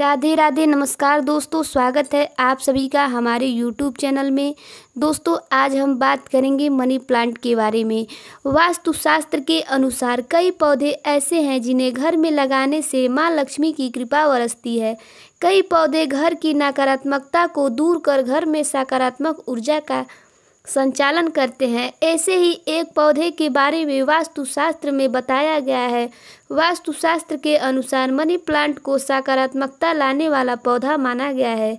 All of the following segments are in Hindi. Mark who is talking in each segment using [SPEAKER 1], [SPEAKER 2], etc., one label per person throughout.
[SPEAKER 1] राधे राधे नमस्कार दोस्तों स्वागत है आप सभी का हमारे यूट्यूब चैनल में दोस्तों आज हम बात करेंगे मनी प्लांट के बारे में वास्तुशास्त्र के अनुसार कई पौधे ऐसे हैं जिन्हें घर में लगाने से माँ लक्ष्मी की कृपा बरसती है कई पौधे घर की नकारात्मकता को दूर कर घर में सकारात्मक ऊर्जा का संचालन करते हैं ऐसे ही एक पौधे के बारे में वास्तुशास्त्र में बताया गया है वास्तुशास्त्र के अनुसार मनी प्लांट को सकारात्मकता लाने वाला पौधा माना गया है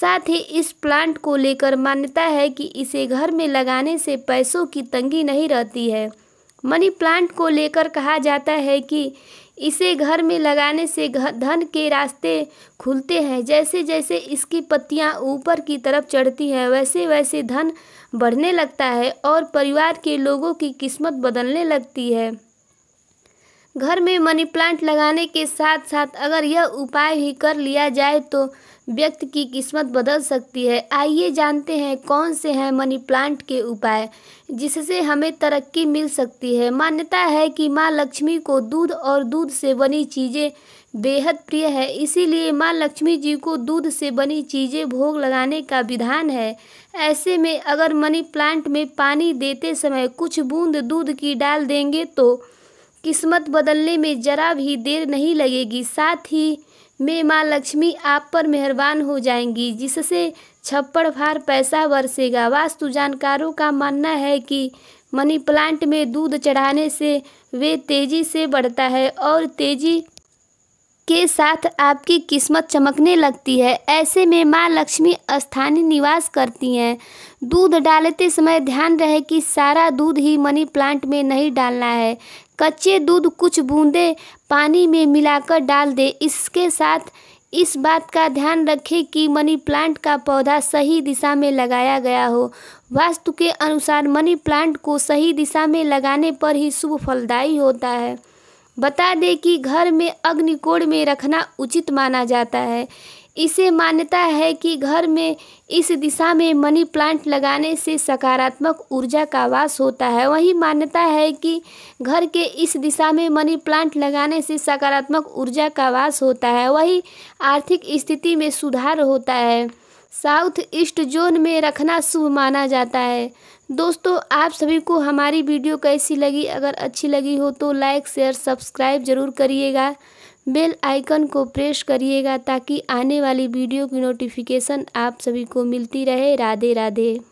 [SPEAKER 1] साथ ही इस प्लांट को लेकर मान्यता है कि इसे घर में लगाने से पैसों की तंगी नहीं रहती है मनी प्लांट को लेकर कहा जाता है कि इसे घर में लगाने से धन के रास्ते खुलते हैं जैसे जैसे इसकी पत्तियाँ ऊपर की तरफ चढ़ती हैं वैसे वैसे धन बढ़ने लगता है और परिवार के लोगों की किस्मत बदलने लगती है घर में मनी प्लांट लगाने के साथ साथ अगर यह उपाय भी कर लिया जाए तो व्यक्ति की किस्मत बदल सकती है आइए जानते हैं कौन से हैं मनी प्लांट के उपाय जिससे हमें तरक्की मिल सकती है मान्यता है कि माँ लक्ष्मी को दूध और दूध से बनी चीज़ें बेहद प्रिय है इसीलिए माँ लक्ष्मी जी को दूध से बनी चीज़ें भोग लगाने का विधान है ऐसे में अगर मनी प्लांट में पानी देते समय कुछ बूंद दूध की डाल देंगे तो किस्मत बदलने में जरा भी देर नहीं लगेगी साथ ही में माँ लक्ष्मी आप पर मेहरबान हो जाएंगी जिससे छप्पड़ भार पैसा बरसेगा वास्तु जानकारों का मानना है कि मनी प्लांट में दूध चढ़ाने से वे तेज़ी से बढ़ता है और तेज़ी के साथ आपकी किस्मत चमकने लगती है ऐसे में माँ लक्ष्मी स्थानीय निवास करती हैं दूध डालते समय ध्यान रहे कि सारा दूध ही मनी प्लांट में नहीं डालना है कच्चे दूध कुछ बूंदे पानी में मिलाकर डाल दे इसके साथ इस बात का ध्यान रखें कि मनी प्लांट का पौधा सही दिशा में लगाया गया हो वास्तु के अनुसार मनी प्लांट को सही दिशा में लगाने पर ही शुभ फलदायी होता है बता दें कि घर में अग्निकोण में रखना उचित माना जाता है इसे मान्यता है कि घर में इस दिशा में मनी प्लांट लगाने से सकारात्मक ऊर्जा का वास होता है वही मान्यता है कि घर के इस दिशा में मनी प्लांट लगाने से सकारात्मक ऊर्जा का वास होता है वही आर्थिक स्थिति में सुधार होता है साउथ ईस्ट जोन में रखना शुभ माना जाता है दोस्तों आप सभी को हमारी वीडियो कैसी लगी अगर अच्छी लगी हो तो लाइक शेयर सब्सक्राइब जरूर करिएगा बेल आइकन को प्रेस करिएगा ताकि आने वाली वीडियो की नोटिफिकेशन आप सभी को मिलती रहे राधे राधे